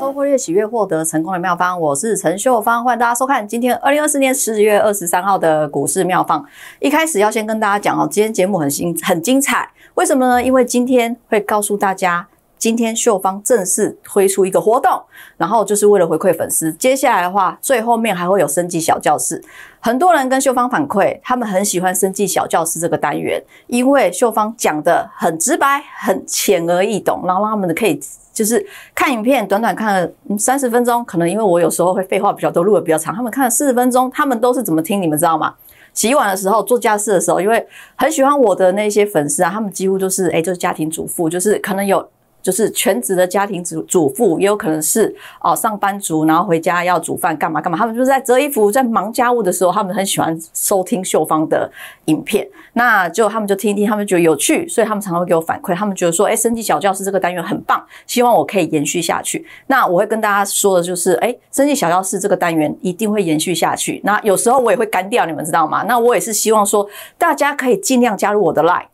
收获越喜悦，获得成功的妙方。我是陈秀芳，欢迎大家收看今天二零二四年十月二十三号的股市妙方。一开始要先跟大家讲哦，今天节目很精很精彩，为什么呢？因为今天会告诉大家，今天秀芳正式推出一个活动，然后就是为了回馈粉丝。接下来的话，最后面还会有生技小教室。很多人跟秀芳反馈，他们很喜欢生技小教室这个单元，因为秀芳讲的很直白，很浅而易懂，然后让他们可以。就是看影片，短短看了三十分钟，可能因为我有时候会废话比较多，录的比较长。他们看了四十分钟，他们都是怎么听？你们知道吗？洗碗的时候、做家事的时候，因为很喜欢我的那些粉丝啊，他们几乎就是哎，就是家庭主妇，就是可能有。就是全职的家庭主主妇，也有可能是哦上班族，然后回家要煮饭干嘛干嘛，他们就是在折衣服，在忙家务的时候，他们很喜欢收听秀芳的影片。那就他们就听听，他们觉得有趣，所以他们常常会给我反馈，他们觉得说，哎，生级小教室这个单元很棒，希望我可以延续下去。那我会跟大家说的就是，哎，生级小教室这个单元一定会延续下去。那有时候我也会干掉，你们知道吗？那我也是希望说，大家可以尽量加入我的 line。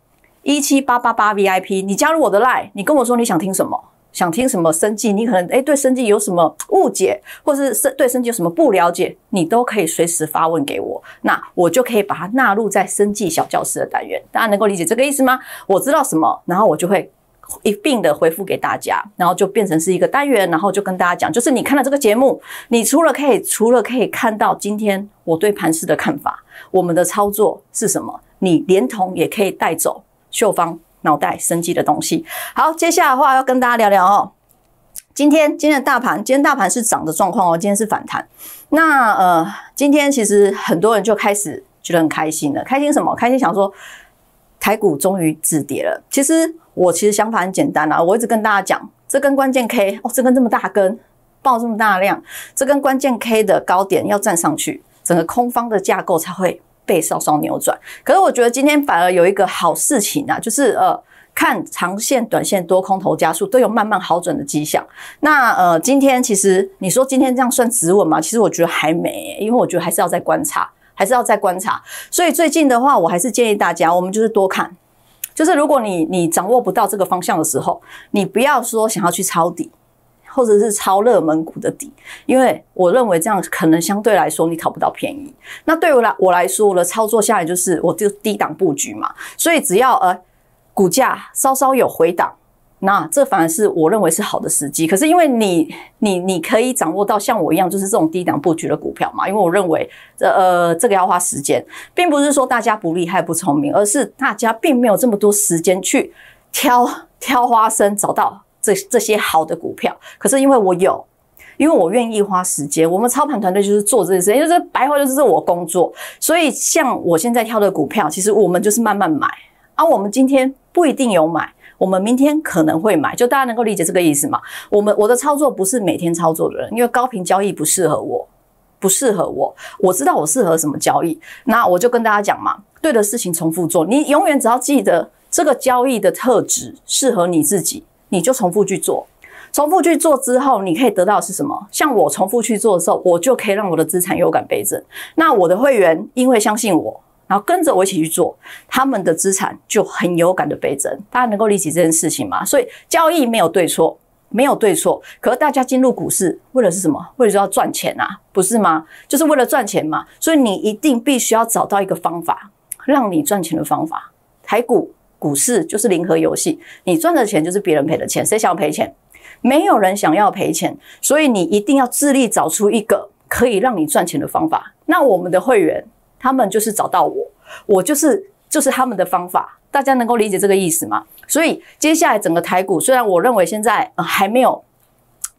一七八八八 VIP，你加入我的赖，你跟我说你想听什么，想听什么生计，你可能哎对生计有什么误解，或者是生对生计有什么不了解，你都可以随时发问给我，那我就可以把它纳入在生计小教室的单元。大家能够理解这个意思吗？我知道什么，然后我就会一并的回复给大家，然后就变成是一个单元，然后就跟大家讲，就是你看了这个节目，你除了可以除了可以看到今天我对盘市的看法，我们的操作是什么，你连同也可以带走。秀芳脑袋生机的东西。好，接下来的话要跟大家聊聊哦。今天今天的大盘，今天大盘是涨的状况哦。今天是反弹。那呃，今天其实很多人就开始觉得很开心了。开心什么？开心想说台股终于止跌了。其实我其实想法很简单啊。我一直跟大家讲，这根关键 K 哦，这根这么大根，爆这么大量，这根关键 K 的高点要站上去，整个空方的架构才会。被稍稍扭转，可是我觉得今天反而有一个好事情啊，就是呃，看长线、短线多空头加速都有慢慢好转的迹象。那呃，今天其实你说今天这样算止稳吗？其实我觉得还没，因为我觉得还是要再观察，还是要再观察。所以最近的话，我还是建议大家，我们就是多看，就是如果你你掌握不到这个方向的时候，你不要说想要去抄底。或者是超热门股的底，因为我认为这样可能相对来说你讨不到便宜。那对我来我来说的操作下来就是我就低档布局嘛，所以只要呃股价稍稍有回档，那这反而是我认为是好的时机。可是因为你你你可以掌握到像我一样，就是这种低档布局的股票嘛，因为我认为呃呃这个要花时间，并不是说大家不厉害不聪明，而是大家并没有这么多时间去挑挑花生找到。这这些好的股票，可是因为我有，因为我愿意花时间。我们操盘团队就是做这件事，情，就是白话就是我工作。所以像我现在挑的股票，其实我们就是慢慢买啊。我们今天不一定有买，我们明天可能会买，就大家能够理解这个意思嘛。我们我的操作不是每天操作的人，因为高频交易不适合我，不适合我。我知道我适合什么交易，那我就跟大家讲嘛，对的事情重复做，你永远只要记得这个交易的特质适合你自己。你就重复去做，重复去做之后，你可以得到的是什么？像我重复去做的时候，我就可以让我的资产有感倍增。那我的会员因为相信我，然后跟着我一起去做，他们的资产就很有感的倍增。大家能够理解这件事情吗？所以交易没有对错，没有对错。可大家进入股市为了是什么？为了要赚钱啊，不是吗？就是为了赚钱嘛。所以你一定必须要找到一个方法，让你赚钱的方法，抬股。股市就是零和游戏，你赚的钱就是别人赔的钱。谁想要赔钱？没有人想要赔钱，所以你一定要致力找出一个可以让你赚钱的方法。那我们的会员，他们就是找到我，我就是就是他们的方法。大家能够理解这个意思吗？所以接下来整个台股，虽然我认为现在还没有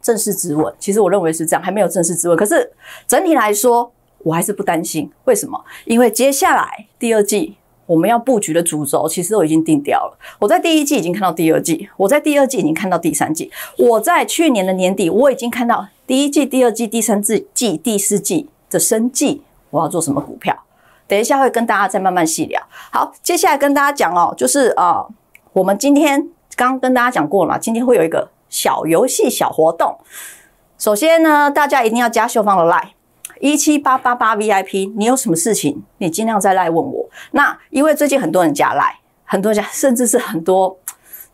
正式止稳，其实我认为是这样，还没有正式止稳。可是整体来说，我还是不担心。为什么？因为接下来第二季。我们要布局的主轴其实都已经定掉了。我在第一季已经看到第二季，我在第二季已经看到第三季，我在去年的年底我已经看到第一季、第二季、第三季、季第四季的生计我要做什么股票？等一下会跟大家再慢慢细聊。好，接下来跟大家讲哦，就是啊，我们今天刚跟大家讲过了，嘛，今天会有一个小游戏、小活动。首先呢，大家一定要加秀芳的 line。一七八八八 VIP，你有什么事情，你尽量再来问我。那因为最近很多人加来，很多人甚至是很多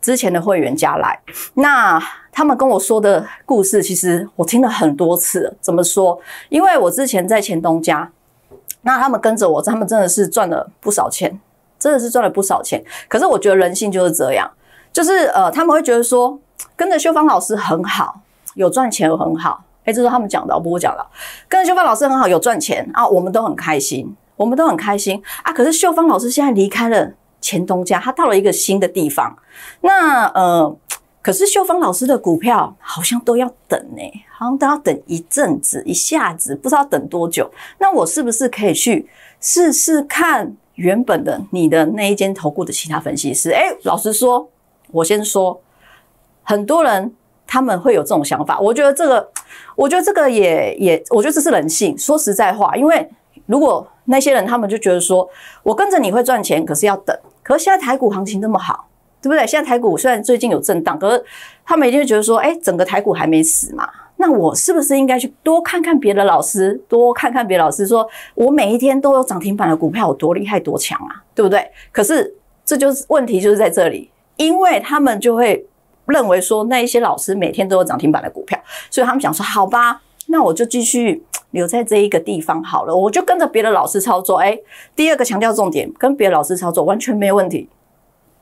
之前的会员加来，那他们跟我说的故事，其实我听了很多次。怎么说？因为我之前在钱东家，那他们跟着我，他们真的是赚了不少钱，真的是赚了不少钱。可是我觉得人性就是这样，就是呃，他们会觉得说跟着修芳老师很好，有赚钱很好。哎，这是他们讲的，不不讲的。跟秀芳老师很好，有赚钱啊，我们都很开心，我们都很开心啊。可是秀芳老师现在离开了钱东家，他到了一个新的地方。那呃，可是秀芳老师的股票好像都要等呢，好像都要等一阵子，一下子不知道等多久。那我是不是可以去试试看原本的你的那一间投顾的其他分析师？哎，老实说，我先说，很多人。他们会有这种想法，我觉得这个，我觉得这个也也，我觉得这是人性。说实在话，因为如果那些人他们就觉得说，我跟着你会赚钱，可是要等。可是现在台股行情这么好，对不对？现在台股虽然最近有震荡，可是他们一定会觉得说，哎，整个台股还没死嘛？那我是不是应该去多看看别的老师，多看看别老师，说我每一天都有涨停板的股票有多厉害、多强啊，对不对？可是这就是问题，就是在这里，因为他们就会。认为说那一些老师每天都有涨停板的股票，所以他们想说好吧，那我就继续留在这一个地方好了，我就跟着别的老师操作。哎，第二个强调重点，跟别的老师操作完全没问题，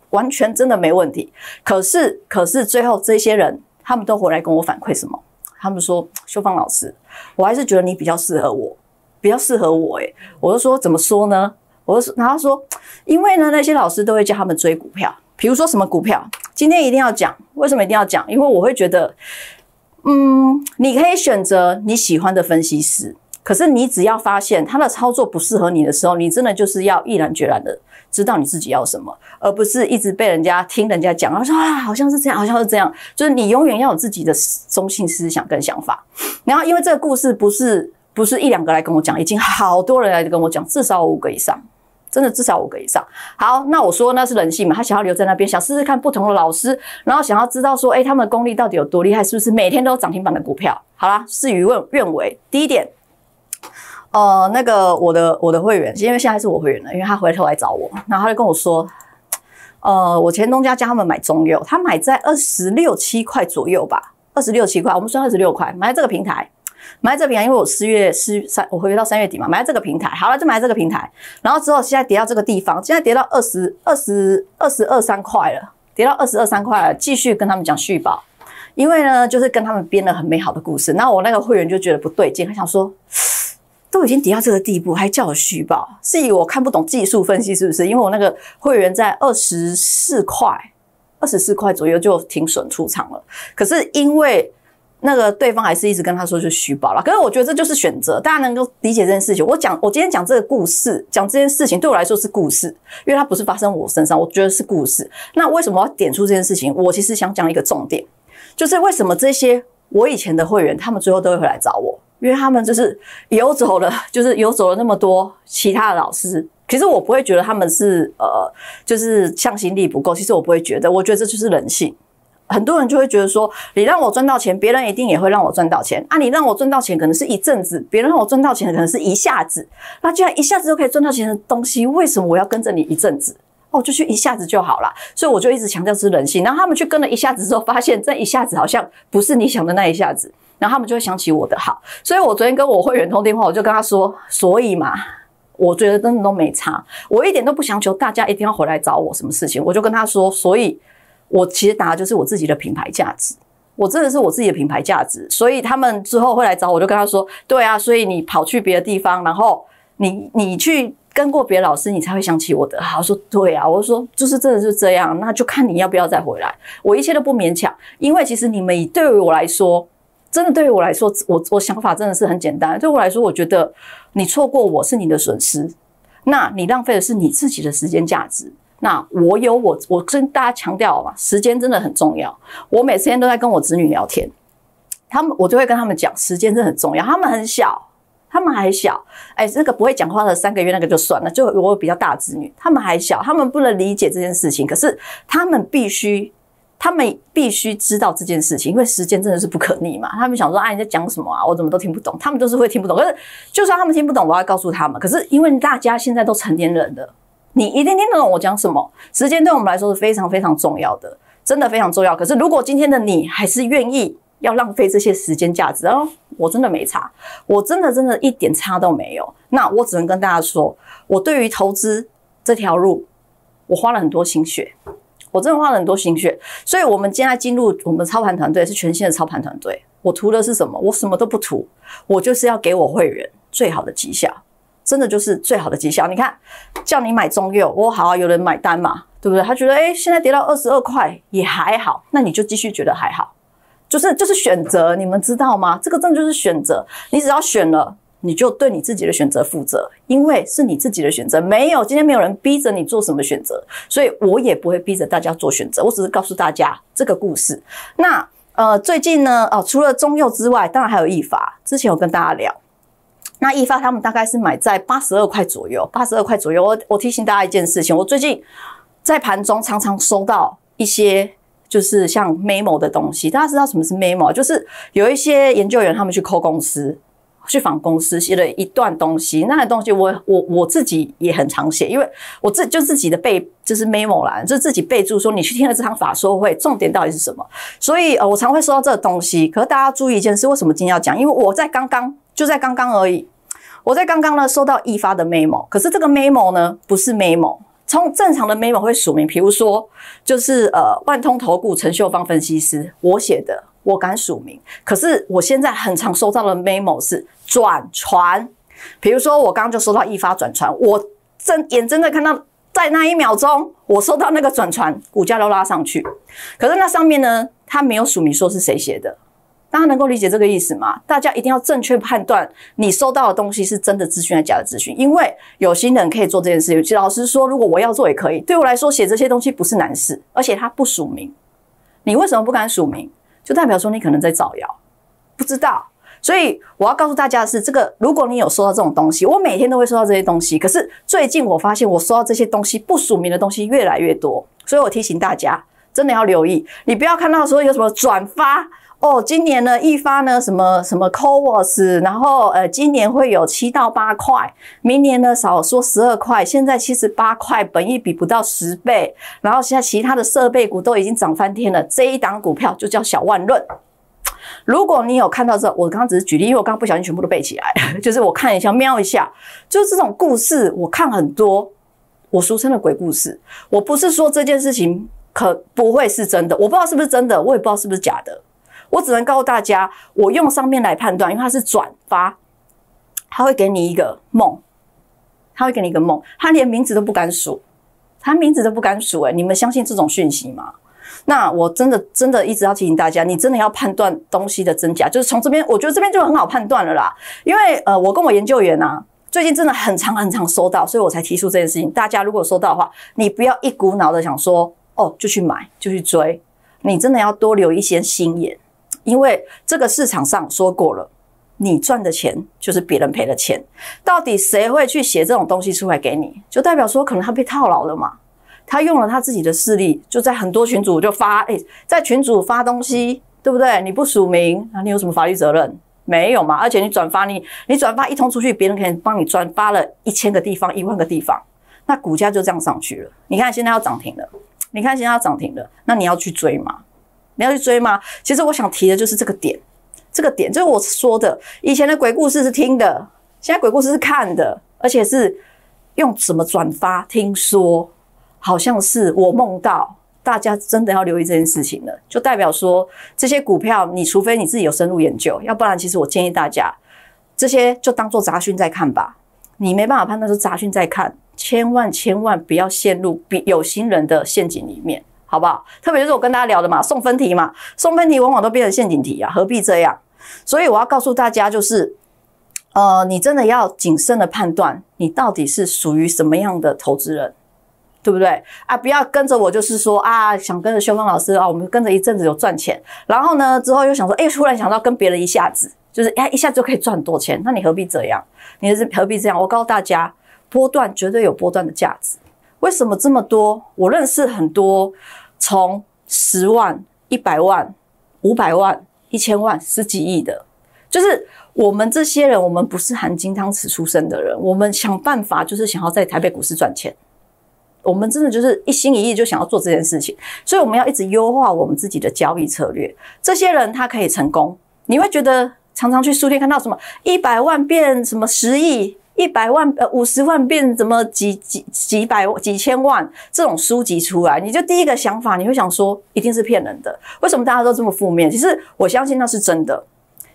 完全真的没问题。可是可是最后这些人他们都回来跟我反馈什么？他们说修芳老师，我还是觉得你比较适合我，比较适合我。哎，我就说怎么说呢？我然后说，因为呢，那些老师都会叫他们追股票，比如说什么股票，今天一定要讲，为什么一定要讲？因为我会觉得，嗯，你可以选择你喜欢的分析师，可是你只要发现他的操作不适合你的时候，你真的就是要毅然决然的知道你自己要什么，而不是一直被人家听人家讲，然后说啊，好像是这样，好像是这样，就是你永远要有自己的中性思想跟想法。然后，因为这个故事不是不是一两个来跟我讲，已经好多人来跟我讲，至少五个以上。真的至少五个以上。好，那我说那是人性嘛，他想要留在那边，想试试看不同的老师，然后想要知道说，哎，他们的功力到底有多厉害，是不是每天都涨停板的股票？好啦，事与愿愿违。第一点，呃，那个我的我的会员，因为现在是我会员了，因为他回头来找我，然后他就跟我说，呃，我前东家叫他们买中油，他买在二十六七块左右吧，二十六七块，我们算二十六块，买在这个平台。买这平台，因为我四月四三我合约到三月底嘛，买这个平台。好了，就买这个平台。然后之后现在跌到这个地方，现在跌到二十二十二二三块了，跌到二十二三块了，继续跟他们讲续保。因为呢，就是跟他们编了很美好的故事。那我那个会员就觉得不对劲，他想说，都已经跌到这个地步，还叫我续保，是以我看不懂技术分析是不是？因为我那个会员在二十四块，二十四块左右就停损出场了。可是因为那个对方还是一直跟他说就虚报了，可是我觉得这就是选择，大家能够理解这件事情。我讲，我今天讲这个故事，讲这件事情对我来说是故事，因为它不是发生我身上，我觉得是故事。那为什么要点出这件事情？我其实想讲一个重点，就是为什么这些我以前的会员，他们最后都会回来找我，因为他们就是游走了，就是游走了那么多其他的老师。其实我不会觉得他们是呃，就是向心力不够。其实我不会觉得，我觉得这就是人性。很多人就会觉得说，你让我赚到钱，别人一定也会让我赚到钱。啊，你让我赚到钱可能是一阵子，别人让我赚到钱可能是一下子。那既然一下子就可以赚到钱的东西，为什么我要跟着你一阵子？哦，就去一下子就好了。所以我就一直强调是人性。然后他们去跟了一下子之后，发现这一下子好像不是你想的那一下子。然后他们就会想起我的好。所以，我昨天跟我会员通电话，我就跟他说，所以嘛，我觉得真的都没差，我一点都不强求大家一定要回来找我什么事情。我就跟他说，所以。我其实打的就是我自己的品牌价值，我真的是我自己的品牌价值，所以他们之后会来找我，就跟他说：“对啊，所以你跑去别的地方，然后你你去跟过别的老师，你才会想起我的。”好，说：“对啊。”我说：“就是真的是这样，那就看你要不要再回来，我一切都不勉强，因为其实你们对于我来说，真的对于我来说，我我想法真的是很简单，对我来说，我觉得你错过我是你的损失，那你浪费的是你自己的时间价值。”那我有我，我跟大家强调嘛，时间真的很重要。我每天都在跟我子女聊天，他们我就会跟他们讲，时间真的很重要。他们很小，他们还小，哎，那个不会讲话的三个月那个就算了。就我比较大子女，他们还小，他们不能理解这件事情。可是他们必须，他们必须知道这件事情，因为时间真的是不可逆嘛。他们想说啊，你在讲什么啊？我怎么都听不懂。他们就是会听不懂，可是就算他们听不懂，我要告诉他们。可是因为大家现在都成年人了，你一定听得懂我讲什么？时间对我们来说是非常非常重要的，真的非常重要。可是如果今天的你还是愿意要浪费这些时间价值，哦，我真的没差，我真的真的一点差都没有。那我只能跟大家说，我对于投资这条路，我花了很多心血，我真的花了很多心血。所以，我们现在进入我们操盘团队是全新的操盘团队。我图的是什么？我什么都不图，我就是要给我会员最好的绩效。真的就是最好的绩效。你看，叫你买中幼，我好啊，有人买单嘛，对不对？他觉得，哎，现在跌到二十二块也还好，那你就继续觉得还好，就是就是选择，你们知道吗？这个真的就是选择，你只要选了，你就对你自己的选择负责，因为是你自己的选择，没有今天没有人逼着你做什么选择，所以我也不会逼着大家做选择，我只是告诉大家这个故事。那呃，最近呢，哦，除了中幼之外，当然还有意法，之前有跟大家聊。那易发他们大概是买在八十二块左右，八十二块左右。我我提醒大家一件事情，我最近在盘中常常收到一些就是像 memo 的东西。大家知道什么是 memo？就是有一些研究员他们去抠公司，去访公司，写了一段东西。那的东西我我我自己也很常写，因为我自就自己的备就是 memo 啦，就自己备注说你去听了这场法说会，重点到底是什么。所以呃，我常会收到这东西。可是大家注意一件事，为什么今天要讲？因为我在刚刚就在刚刚而已。我在刚刚呢收到易发的 memo，可是这个 memo 呢不是 memo，从正常的 memo 会署名，比如说就是呃万通投顾陈秀芳分析师我写的，我敢署名。可是我现在很常收到的 memo 是转传，比如说我刚刚就收到易发转传，我正眼睁的看到在那一秒钟我收到那个转传，股价都拉上去，可是那上面呢他没有署名说是谁写的。大家能够理解这个意思吗？大家一定要正确判断你收到的东西是真的资讯还是假的资讯，因为有心人可以做这件事情。老实说，如果我要做也可以，对我来说写这些东西不是难事。而且它不署名，你为什么不敢署名？就代表说你可能在造谣，不知道。所以我要告诉大家的是，这个如果你有收到这种东西，我每天都会收到这些东西。可是最近我发现我收到这些东西不署名的东西越来越多，所以我提醒大家真的要留意，你不要看到说有什么转发。哦，今年呢一发呢什么什么 cos，然后呃今年会有七到八块，明年呢少说十二块，现在七十八块，本一比不到十倍，然后现在其他的设备股都已经涨翻天了，这一档股票就叫小万论。如果你有看到这，我刚刚只是举例，因为我刚刚不小心全部都背起来，就是我看一下，瞄一下，就是这种故事我看很多，我俗称的鬼故事，我不是说这件事情可不会是真的，我不知道是不是真的，我也不知道是不是假的。我只能告诉大家，我用上面来判断，因为它是转发，他会给你一个梦，他会给你一个梦，他连名字都不敢数，他名字都不敢数。哎，你们相信这种讯息吗？那我真的真的一直要提醒大家，你真的要判断东西的真假，就是从这边，我觉得这边就很好判断了啦。因为呃，我跟我研究员啊，最近真的很长很长收到，所以我才提出这件事情。大家如果收到的话，你不要一股脑的想说哦，就去买，就去追，你真的要多留一些心眼。因为这个市场上说过了，你赚的钱就是别人赔的钱。到底谁会去写这种东西出来给你？就代表说，可能他被套牢了嘛？他用了他自己的势力，就在很多群组就发，哎，在群组发东西，对不对？你不署名，那你有什么法律责任？没有嘛？而且你转发，你你转发一通出去，别人可以帮你转发了一千个地方，一万个地方，那股价就这样上去了。你看现在要涨停了，你看现在要涨停了，那你要去追吗？你要去追吗？其实我想提的就是这个点，这个点就是我说的，以前的鬼故事是听的，现在鬼故事是看的，而且是用什么转发听说？好像是我梦到，大家真的要留意这件事情了，就代表说这些股票，你除非你自己有深入研究，要不然其实我建议大家，这些就当做杂讯在看吧，你没办法判断是杂讯在看，千万千万不要陷入有心人的陷阱里面。好不好？特别是我跟大家聊的嘛，送分题嘛，送分题往往都变成陷阱题啊，何必这样？所以我要告诉大家，就是，呃，你真的要谨慎的判断，你到底是属于什么样的投资人，对不对？啊，不要跟着我，就是说啊，想跟着修芳老师啊，我们跟着一阵子有赚钱，然后呢，之后又想说，哎，突然想到跟别人一下子，就是哎，一下就可以赚很多钱，那你何必这样？你是何必这样？我告诉大家，波段绝对有波段的价值，为什么这么多？我认识很多。从十万、一百万、五百万、一千万、十几亿的，就是我们这些人，我们不是含金汤匙出生的人，我们想办法就是想要在台北股市赚钱，我们真的就是一心一意就想要做这件事情，所以我们要一直优化我们自己的交易策略。这些人他可以成功，你会觉得常常去书店看到什么一百万变什么十亿。一百万呃五十万变怎么几几几百几千万这种书籍出来，你就第一个想法你会想说一定是骗人的。为什么大家都这么负面？其实我相信那是真的。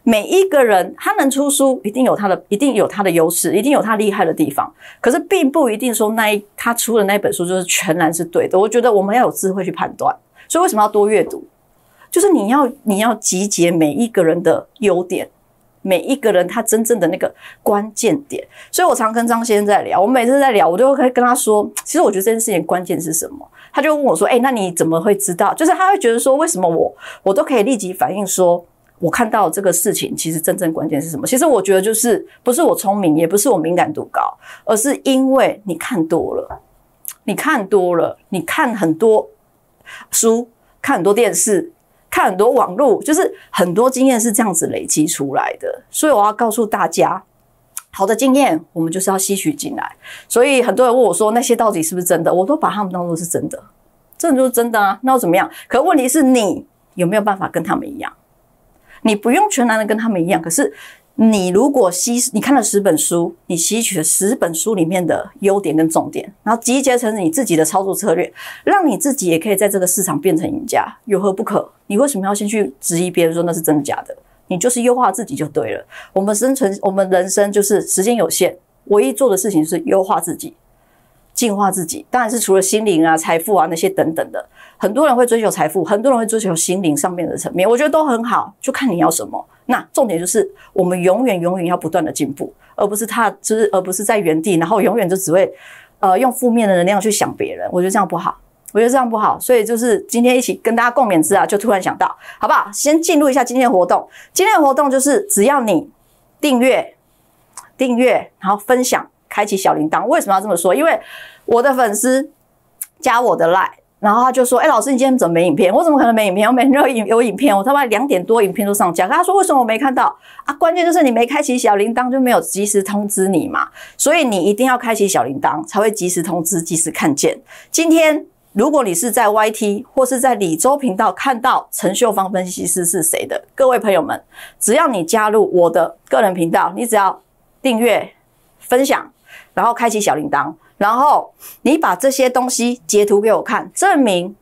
每一个人他能出书，一定有他的一定有他的优势，一定有他厉害的地方。可是并不一定说那一他出的那本书就是全然是对的。我觉得我们要有智慧去判断，所以为什么要多阅读？就是你要你要集结每一个人的优点。每一个人他真正的那个关键点，所以我常跟张先生在聊。我每次在聊，我都会跟他说，其实我觉得这件事情关键是什么？他就问我说：“哎，那你怎么会知道？”就是他会觉得说，为什么我我都可以立即反应，说我看到这个事情，其实真正关键是什么？其实我觉得就是，不是我聪明，也不是我敏感度高，而是因为你看多了，你看多了，你看很多书，看很多电视。看很多网络，就是很多经验是这样子累积出来的，所以我要告诉大家，好的经验我们就是要吸取进来。所以很多人问我说那些到底是不是真的，我都把他们当做是真的，真的就是真的啊，那又怎么样？可问题是你有没有办法跟他们一样？你不用全然的跟他们一样，可是。你如果吸，你看了十本书，你吸取了十本书里面的优点跟重点，然后集结成你自己的操作策略，让你自己也可以在这个市场变成赢家，有何不可？你为什么要先去质疑别人说那是真的假的？你就是优化自己就对了。我们生存，我们人生就是时间有限，唯一做的事情是优化自己。净化自己，当然是除了心灵啊、财富啊那些等等的，很多人会追求财富，很多人会追求心灵上面的层面，我觉得都很好，就看你要什么。那重点就是我们永远永远要不断的进步，而不是他就是而不是在原地，然后永远就只会呃用负面的能量去想别人，我觉得这样不好，我觉得这样不好。所以就是今天一起跟大家共勉之啊，就突然想到，好不好？先进入一下今天的活动，今天的活动就是只要你订阅、订阅，然后分享。开启小铃铛，为什么要这么说？因为我的粉丝加我的 l i e 然后他就说：“哎，老师，你今天怎么没影片？我怎么可能没影片？我天都有影有影片，我他妈两点多影片都上架。”他说：“为什么我没看到啊？关键就是你没开启小铃铛，就没有及时通知你嘛。所以你一定要开启小铃铛，才会及时通知，及时看见。今天如果你是在 YT 或是在李周频道看到陈秀芳分析师是谁的，各位朋友们，只要你加入我的个人频道，你只要订阅、分享。”然后开启小铃铛，然后你把这些东西截图给我看，证明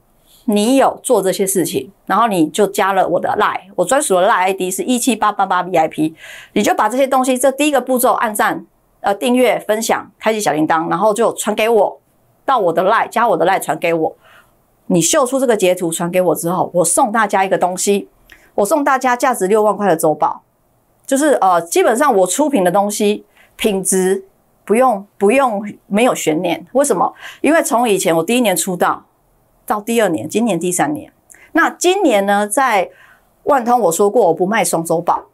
你有做这些事情，然后你就加了我的赖，我专属的赖 ID 是一七八八八 VIP，你就把这些东西，这第一个步骤按赞、呃订阅、分享、开启小铃铛，然后就传给我到我的赖，加我的赖传给我，你秀出这个截图传给我之后，我送大家一个东西，我送大家价值六万块的周报，就是呃基本上我出品的东西品质。不用，不用，没有悬念。为什么？因为从以前我第一年出道，到第二年、今年、第三年。那今年呢，在万通我说过，我不卖双周报，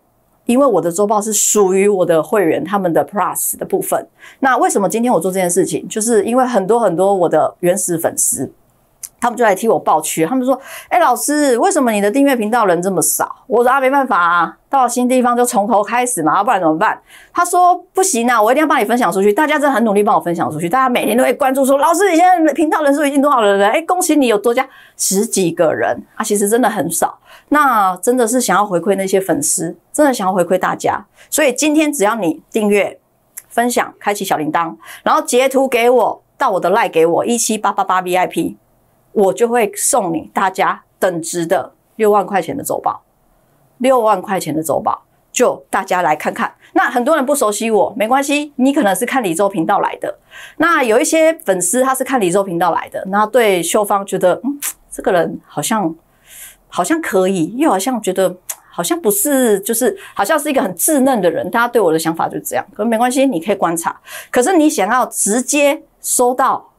因为我的周报是属于我的会员他们的 Plus 的部分。那为什么今天我做这件事情？就是因为很多很多我的原始粉丝。他们就来替我抱屈。他们说：“哎，老师，为什么你的订阅频道人这么少？”我说：“啊，没办法，啊，到了新地方就从头开始嘛，不然怎么办？”他说：“不行啊，我一定要帮你分享出去。大家真的很努力帮我分享出去，大家每天都会关注，说老师，你现在频道人数已经多少了？哎，恭喜你有多加十几个人。啊，其实真的很少。那真的是想要回馈那些粉丝，真的想要回馈大家。所以今天只要你订阅、分享、开启小铃铛，然后截图给我，到我的赖给我一七八八八 VIP。”我就会送你大家等值的六万块钱的周报，六万块钱的周报，就大家来看看。那很多人不熟悉我，没关系，你可能是看李周频道来的。那有一些粉丝他是看李周频道来的，那对秀芳觉得，嗯，这个人好像好像可以，又好像觉得好像不是，就是好像是一个很稚嫩的人。大家对我的想法就这样，可没关系，你可以观察。可是你想要直接收到。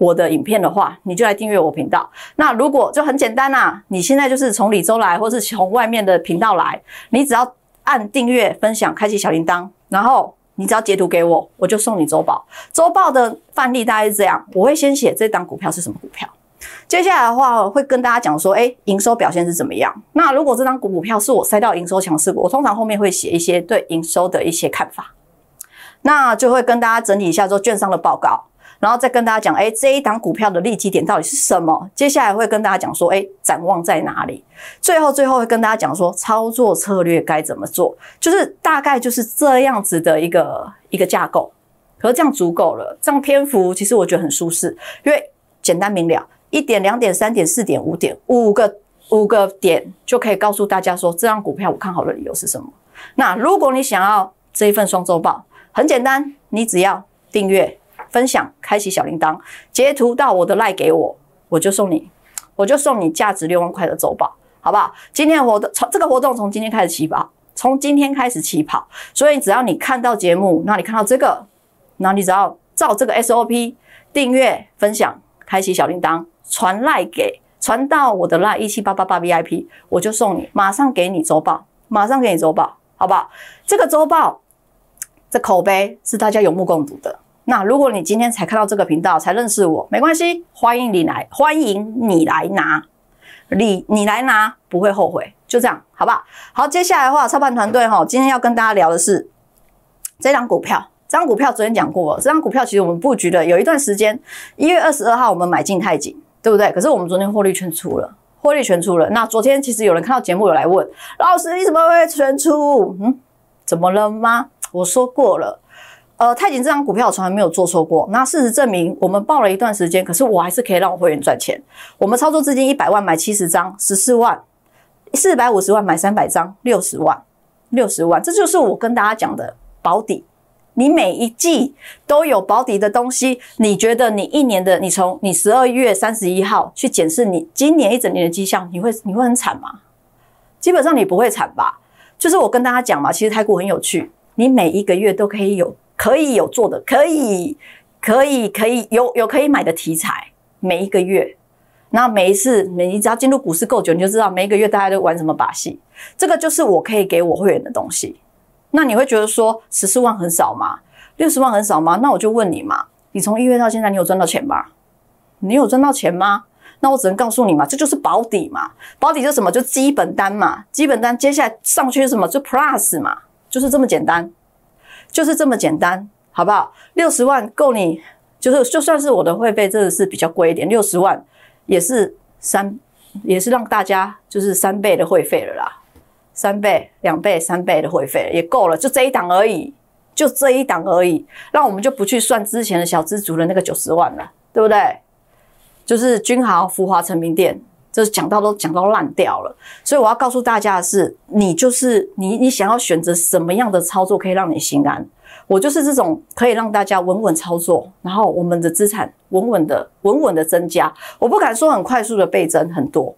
我的影片的话，你就来订阅我频道。那如果就很简单啦，你现在就是从李州来，或是从外面的频道来，你只要按订阅、分享、开启小铃铛，然后你只要截图给我，我就送你周报。周报的范例大概是这样：我会先写这张股票是什么股票，接下来的话会跟大家讲说，哎，营收表现是怎么样。那如果这张股股票是我塞到营收强势股，我通常后面会写一些对营收的一些看法，那就会跟大家整理一下说券商的报告。然后再跟大家讲，哎，这一档股票的利基点到底是什么？接下来会跟大家讲说，哎，展望在哪里？最后，最后会跟大家讲说，操作策略该怎么做？就是大概就是这样子的一个一个架构，可是这样足够了，这样篇幅其实我觉得很舒适，因为简单明了，一点、两点、三点、四点、五点，五个五个点就可以告诉大家说，这张股票我看好的理由是什么？那如果你想要这一份双周报，很简单，你只要订阅。分享，开启小铃铛，截图到我的赖给我，我就送你，我就送你价值六万块的周报，好不好？今天活动从这个活动从今天开始起跑，从今天开始起跑，所以只要你看到节目，那你看到这个，那你只要照这个 SOP，订阅、分享、开启小铃铛，传赖给传到我的赖一七八八八 VIP，我就送你，马上给你周报，马上给你周报，好不好？这个周报这口碑是大家有目共睹的。那如果你今天才看到这个频道，才认识我，没关系，欢迎你来，欢迎你来拿，你你来拿不会后悔，就这样，好不好？好，接下来的话，操盘团队哈，今天要跟大家聊的是这张股票，这张股票昨天讲过，这张股票其实我们布局的有一段时间，一月二十二号我们买进太紧，对不对？可是我们昨天获利全出了，获利全出了。那昨天其实有人看到节目有来问老师，你怎么会全出？嗯，怎么了吗？我说过了。呃，泰景这张股票我从来没有做错过。那事实证明，我们报了一段时间，可是我还是可以让我会员赚钱。我们操作资金一百万买七十张十四万，四百五十万买三百张六十万，六十万，这就是我跟大家讲的保底。你每一季都有保底的东西，你觉得你一年的，你从你十二月三十一号去检视你今年一整年的迹象，你会你会很惨吗？基本上你不会惨吧？就是我跟大家讲嘛，其实泰股很有趣，你每一个月都可以有。可以有做的，可以，可以，可以有有可以买的题材，每一个月，那每一次，你只要进入股市够久，你就知道每一个月大家都玩什么把戏。这个就是我可以给我会员的东西。那你会觉得说十四万很少吗？六十万很少吗？那我就问你嘛，你从一月到现在，你有赚到钱吗？你有赚到钱吗？那我只能告诉你嘛，这就是保底嘛，保底是什么？就基本单嘛，基本单接下来上去是什么？就 Plus 嘛，就是这么简单。就是这么简单，好不好？六十万够你，就是就算是我的会费，真的是比较贵一点，六十万也是三，也是让大家就是三倍的会费了啦，三倍、两倍、三倍的会费也够了，就这一档而已，就这一档而已。那我们就不去算之前的小资族的那个九十万了，对不对？就是君豪、福华、成名店。就是讲到都讲到烂掉了，所以我要告诉大家的是，你就是你，你想要选择什么样的操作可以让你心安？我就是这种可以让大家稳稳操作，然后我们的资产稳稳的、稳稳的增加。我不敢说很快速的倍增很多，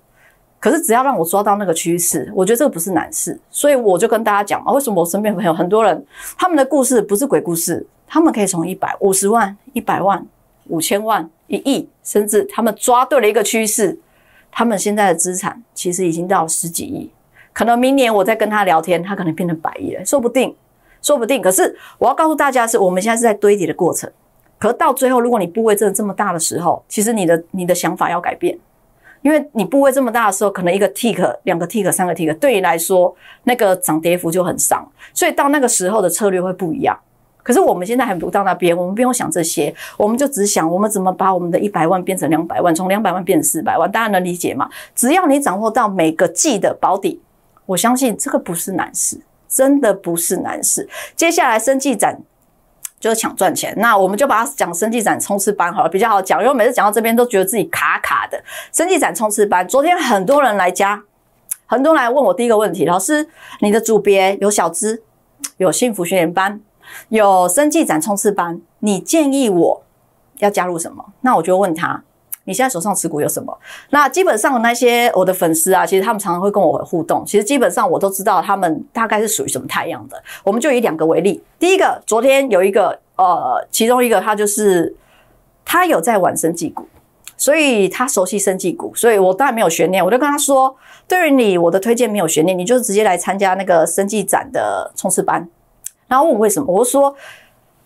可是只要让我抓到那个趋势，我觉得这个不是难事。所以我就跟大家讲啊，为什么我身边朋友很多人，他们的故事不是鬼故事，他们可以从一百五十万、一百万、五千万、一亿，甚至他们抓对了一个趋势。他们现在的资产其实已经到十几亿，可能明年我再跟他聊天，他可能变成百亿了，说不定，说不定。可是我要告诉大家，是我们现在是在堆叠的过程。可到最后，如果你部位真的这么大的时候，其实你的你的想法要改变，因为你部位这么大的时候，可能一个 tick、两个 tick、三个 tick 对你来说，那个涨跌幅就很伤，所以到那个时候的策略会不一样。可是我们现在还不到那边，我们不用想这些，我们就只想我们怎么把我们的一百万变成两百万，从两百万变成四百万。大家能理解吗？只要你掌握到每个季的保底，我相信这个不是难事，真的不是难事。接下来生计展就是抢赚钱，那我们就把它讲生技展冲刺班好了，比较好讲，因为每次讲到这边都觉得自己卡卡的。生技展冲刺班，昨天很多人来加，很多人来问我第一个问题：老师，你的组别有小资，有幸福学员班？有生技展冲刺班，你建议我要加入什么？那我就问他，你现在手上持股有什么？那基本上那些我的粉丝啊，其实他们常常会跟我互动，其实基本上我都知道他们大概是属于什么太阳的。我们就以两个为例，第一个昨天有一个呃，其中一个他就是他有在玩生技股，所以他熟悉生技股，所以我当然没有悬念，我就跟他说，对于你我的推荐没有悬念，你就直接来参加那个生技展的冲刺班。然后问为什么？我说，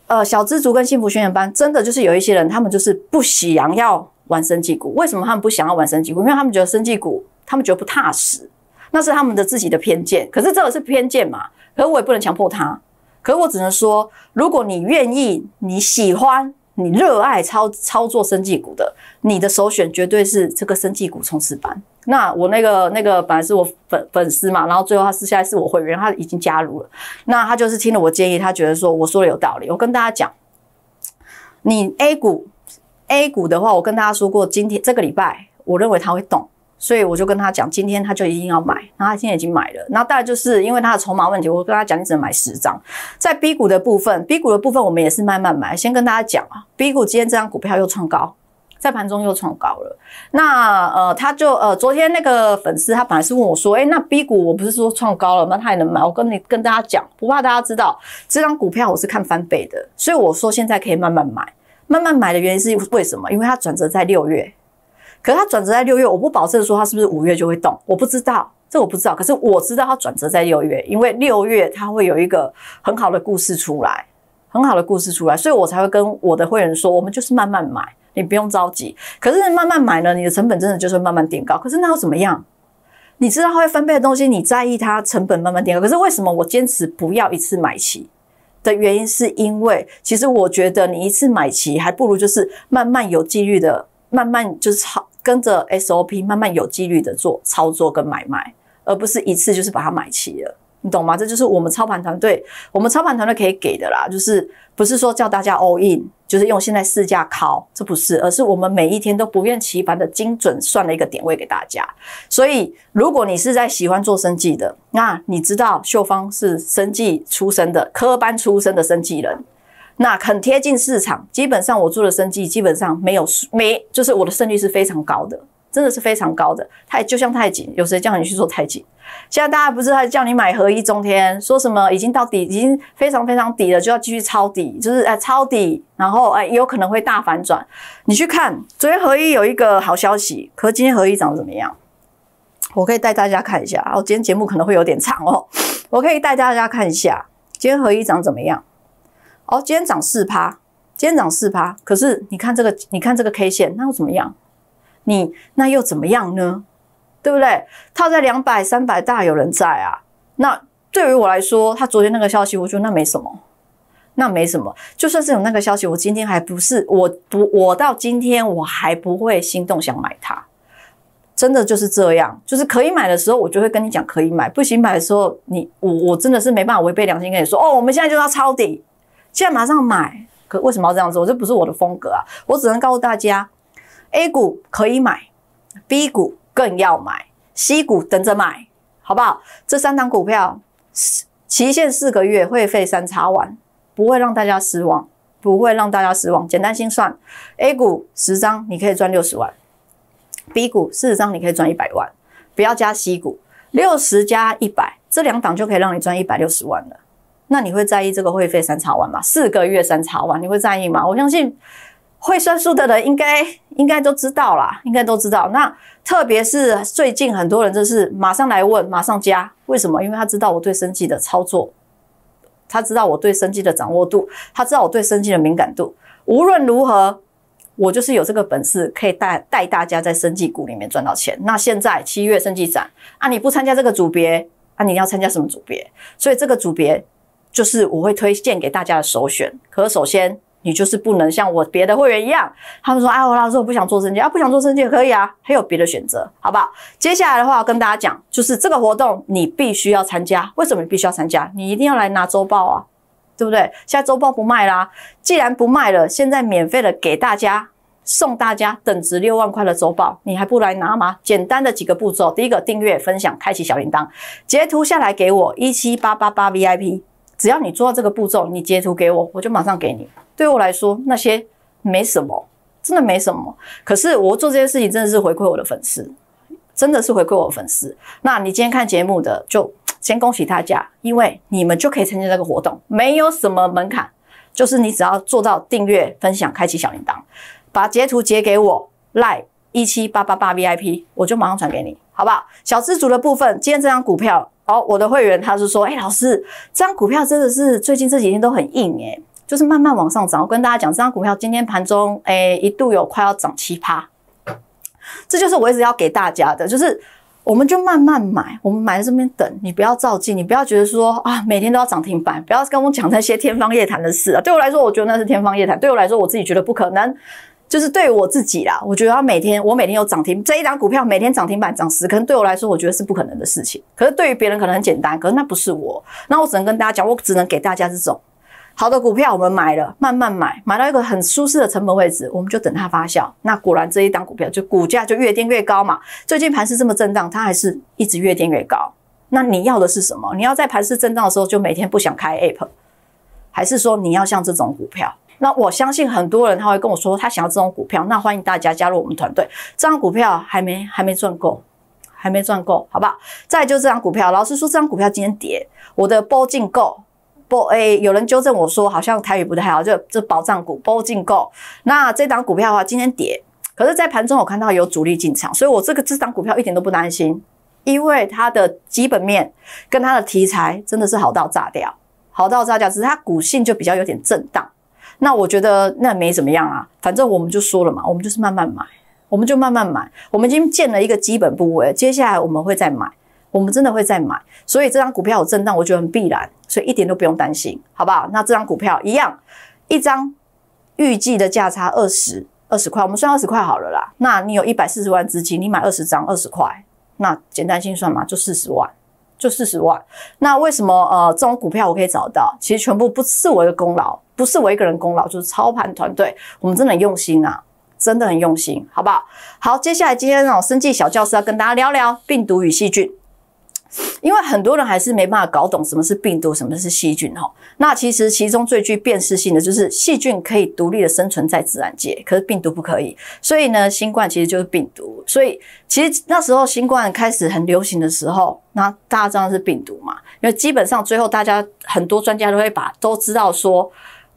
呃，小资族跟幸福宣言班真的就是有一些人，他们就是不想要玩生技股。为什么他们不想要玩生技股？因为他们觉得生技股，他们觉得不踏实，那是他们的自己的偏见。可是这个是偏见嘛？可是我也不能强迫他。可是我只能说，如果你愿意，你喜欢，你热爱操操作生技股的，你的首选绝对是这个生技股冲刺班。那我那个那个本来是我粉粉丝嘛，然后最后他现在是我会员，他已经加入了。那他就是听了我建议，他觉得说我说的有道理。我跟大家讲，你 A 股 A 股的话，我跟大家说过，今天这个礼拜我认为他会动，所以我就跟他讲，今天他就一定要买。然后他现在已经买了。那大当然就是因为他的筹码问题，我跟他讲，你只能买十张。在 B 股的部分，B 股的部分我们也是慢慢买。先跟大家讲啊，B 股今天这张股票又创高。在盘中又创高了，那呃，他就呃，昨天那个粉丝他本来是问我说，哎，那 B 股我不是说创高了吗？他也能买。我跟你跟大家讲，不怕大家知道，这张股票我是看翻倍的，所以我说现在可以慢慢买，慢慢买的原因是为什么？因为它转折在六月，可它转折在六月，我不保证说它是不是五月就会动，我不知道，这我不知道。可是我知道它转折在六月，因为六月它会有一个很好的故事出来，很好的故事出来，所以我才会跟我的会员说，我们就是慢慢买。你不用着急，可是慢慢买了，你的成本真的就是慢慢垫高。可是那又怎么样？你知道它会翻倍的东西，你在意它成本慢慢垫高。可是为什么我坚持不要一次买齐的原因，是因为其实我觉得你一次买齐，还不如就是慢慢有纪律的，慢慢就是操跟着 SOP 慢慢有纪律的做操作跟买卖，而不是一次就是把它买齐了。你懂吗？这就是我们操盘团队，我们操盘团队可以给的啦，就是不是说叫大家 all in，就是用现在市价考，这不是，而是我们每一天都不厌其烦的精准算了一个点位给大家。所以，如果你是在喜欢做生计的，那你知道秀芳是生计出身的，科班出身的生计人，那很贴近市场。基本上我做的生计，基本上没有没，就是我的胜率是非常高的。真的是非常高的，太就像太极，有谁叫你去做太极？现在大家不是还叫你买合一中天，说什么已经到底，已经非常非常底了，就要继续抄底，就是哎抄底，然后哎有可能会大反转。你去看昨天合一有一个好消息，是今天合一涨怎么样？我可以带大家看一下。哦，今天节目可能会有点长哦，我可以带大家看一下今天合一涨怎么样？哦，今天涨四趴，今天涨四趴，可是你看这个，你看这个 K 线，那又怎么样？你那又怎么样呢？对不对？套在两百、三百，大有人在啊。那对于我来说，他昨天那个消息，我觉得那没什么，那没什么。就算是有那个消息，我今天还不是，我不，我到今天我还不会心动想买它。真的就是这样，就是可以买的时候，我就会跟你讲可以买；不行买的时候，你我我真的是没办法违背良心跟你说哦。我们现在就要抄底，现在马上买，可为什么要这样做？我这不是我的风格啊，我只能告诉大家。A 股可以买，B 股更要买，C 股等着买，好不好？这三档股票，期限四个月，会费三叉万，不会让大家失望，不会让大家失望。简单心算，A 股十张你可以赚六十万，B 股四十张你可以赚一百万，不要加 C 股，六十加一百，这两档就可以让你赚一百六十万了。那你会在意这个会费三叉万吗？四个月三叉万，你会在意吗？我相信。会算数的人应该应该都知道啦，应该都知道。那特别是最近，很多人就是马上来问，马上加，为什么？因为他知道我对生计的操作，他知道我对生计的掌握度，他知道我对生计的敏感度。无论如何，我就是有这个本事，可以带带大家在生计股里面赚到钱。那现在七月生计展，啊，你不参加这个组别，啊，你要参加什么组别？所以这个组别就是我会推荐给大家的首选。可首先。你就是不能像我别的会员一样，他们说，哎，他我不想做升级，啊，不想做升级可以啊，还有别的选择，好不好？接下来的话，跟大家讲，就是这个活动你必须要参加，为什么你必须要参加？你一定要来拿周报啊，对不对？现在周报不卖啦，既然不卖了，现在免费的给大家送大家等值六万块的周报，你还不来拿吗？简单的几个步骤，第一个，订阅、分享、开启小铃铛，截图下来给我一七八八八 VIP。只要你做到这个步骤，你截图给我，我就马上给你。对我来说，那些没什么，真的没什么。可是我做这些事情，真的是回馈我的粉丝，真的是回馈我粉丝。那你今天看节目的，就先恭喜大家，因为你们就可以参加这个活动，没有什么门槛，就是你只要做到订阅、分享、开启小铃铛，把截图截给我，赖一七八八八 VIP，我就马上传给你，好不好？小资族的部分，今天这张股票。好，我的会员他是说，哎，老师，这张股票真的是最近这几天都很硬，哎，就是慢慢往上涨。我跟大家讲，这张股票今天盘中，哎，一度有快要涨七趴，这就是我一直要给大家的，就是我们就慢慢买，我们买在这边等，你不要照进，你不要觉得说啊，每天都要涨停板，不要跟我讲那些天方夜谭的事啊。对我来说，我觉得那是天方夜谭，对我来说，我自己觉得不可能。就是对我自己啦，我觉得每天我每天有涨停，这一档股票每天涨停板涨十，可能对我来说我觉得是不可能的事情。可是对于别人可能很简单，可是那不是我，那我只能跟大家讲，我只能给大家这种好的股票，我们买了，慢慢买，买到一个很舒适的成本位置，我们就等它发酵。那果然这一档股票就股价就越跌越高嘛。最近盘市这么震荡，它还是一直越跌越高。那你要的是什么？你要在盘市震荡的时候就每天不想开 app。还是说你要像这种股票？那我相信很多人他会跟我说，他想要这种股票。那欢迎大家加入我们团队。这张股票还没还没赚够，还没赚够，好不好？再就这张股票，老实说，这张股票今天跌，我的波进购波诶，有人纠正我说，好像台语不太好，就这宝藏股波进购。那这张股票的话，今天跌，可是，在盘中我看到有主力进场，所以我这个这张股票一点都不担心，因为它的基本面跟它的题材真的是好到炸掉。好到炸价，只是它股性就比较有点震荡。那我觉得那没怎么样啊，反正我们就说了嘛，我们就是慢慢买，我们就慢慢买。我们已经建了一个基本部位，接下来我们会再买，我们真的会再买。所以这张股票有震荡，我觉得很必然，所以一点都不用担心，好不好？那这张股票一样，一张预计的价差二十二十块，我们算二十块好了啦。那你有一百四十万资金，你买二十张二十块，那简单心算嘛，就四十万。就四十万，那为什么呃这种股票我可以找到？其实全部不是我一个功劳，不是我一个人功劳，就是操盘团队，我们真的很用心啊，真的很用心，好不好？好，接下来今天这种生计小教室要跟大家聊聊病毒与细菌。因为很多人还是没办法搞懂什么是病毒，什么是细菌哈。那其实其中最具辨识性的就是细菌可以独立的生存在自然界，可是病毒不可以。所以呢，新冠其实就是病毒。所以其实那时候新冠开始很流行的时候，那大家知道是病毒嘛？因为基本上最后大家很多专家都会把都知道说，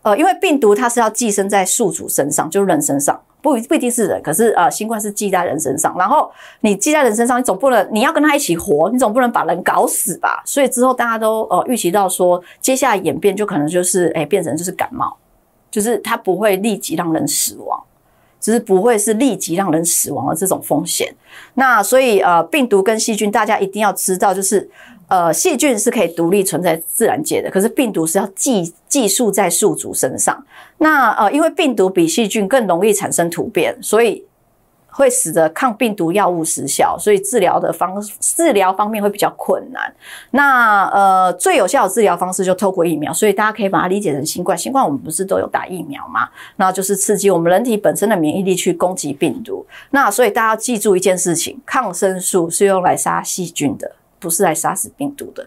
呃，因为病毒它是要寄生在宿主身上，就是人身上。不不一定是人，可是呃，新冠是寄在人身上，然后你寄在人身上，你总不能你要跟他一起活，你总不能把人搞死吧？所以之后大家都呃预期到说，接下来演变就可能就是哎变成就是感冒，就是它不会立即让人死亡。只是不会是立即让人死亡的这种风险，那所以呃，病毒跟细菌大家一定要知道，就是呃，细菌是可以独立存在自然界的，可是病毒是要寄寄宿在宿主身上。那呃，因为病毒比细菌更容易产生突变，所以。会使得抗病毒药物失效，所以治疗的方治疗方面会比较困难。那呃，最有效的治疗方式就透过疫苗，所以大家可以把它理解成新冠。新冠我们不是都有打疫苗吗？那就是刺激我们人体本身的免疫力去攻击病毒。那所以大家记住一件事情：抗生素是用来杀细菌的，不是来杀死病毒的，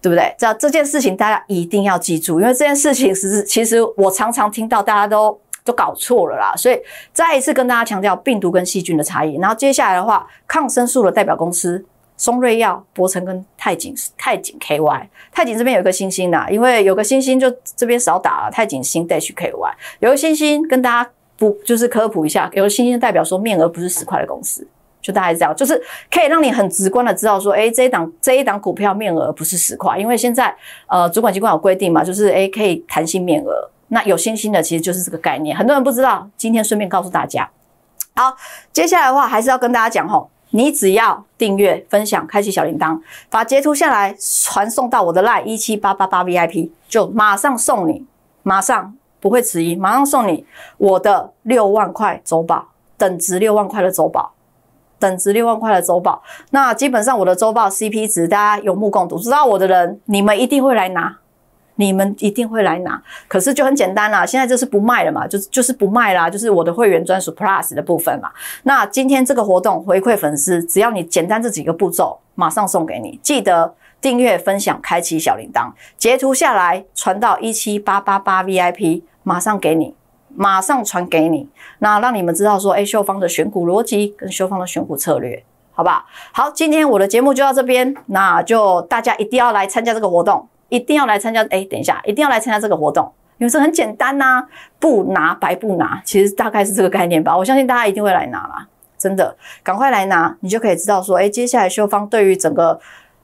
对不对？这这件事情大家一定要记住，因为这件事情是其实我常常听到大家都。就搞错了啦，所以再一次跟大家强调病毒跟细菌的差异。然后接下来的话，抗生素的代表公司，松瑞药、博成跟泰景泰景 KY，泰景这边有个星星呐，因为有个星星就这边少打了，泰景星 Dash KY，有个星星跟大家不就是科普一下，有个星星代表说面额不是十块的公司，就大家知道，就是可以让你很直观的知道说，哎，这一档这一档股票面额不是十块，因为现在呃主管机关有规定嘛，就是哎可以弹性面额。那有信心的其实就是这个概念，很多人不知道。今天顺便告诉大家，好，接下来的话还是要跟大家讲吼，你只要订阅、分享、开启小铃铛，把截图下来传送到我的赖一七八八八 VIP，就马上送你，马上不会迟疑，马上送你我的六万块周宝，等值六万块的周宝。等值六万块的周报。那基本上我的周报 CP 值大家有目共睹，知道我的人，你们一定会来拿。你们一定会来拿，可是就很简单啦，现在就是不卖了嘛，就是就是不卖啦，就是我的会员专属 Plus 的部分嘛。那今天这个活动回馈粉丝，只要你简单这几个步骤，马上送给你。记得订阅、分享、开启小铃铛，截图下来传到一七八八八 VIP，马上给你，马上传给你。那让你们知道说，哎，秀芳的选股逻辑跟秀芳的选股策略，好不好？好，今天我的节目就到这边，那就大家一定要来参加这个活动。一定要来参加！哎，等一下，一定要来参加这个活动，因为这很简单呐，不拿白不拿，其实大概是这个概念吧。我相信大家一定会来拿啦，真的，赶快来拿，你就可以知道说，哎，接下来秀芳对于整个，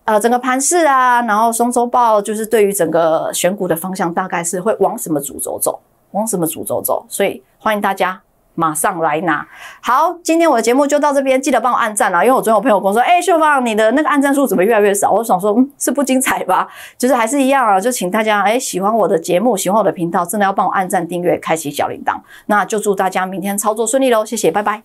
呃，整个盘市啊，然后双周报就是对于整个选股的方向，大概是会往什么主轴走，往什么主轴走，所以欢迎大家。马上来拿！好，今天我的节目就到这边，记得帮我按赞啦，因为我昨天朋友跟我说，哎，秀芳，你的那个按赞数怎么越来越少？我想说，嗯，是不精彩吧？就是还是一样啊，就请大家哎喜欢我的节目，喜欢我的频道，真的要帮我按赞、订阅、开启小铃铛。那就祝大家明天操作顺利喽，谢谢，拜拜。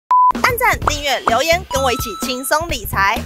按赞、订阅、留言，跟我一起轻松理财。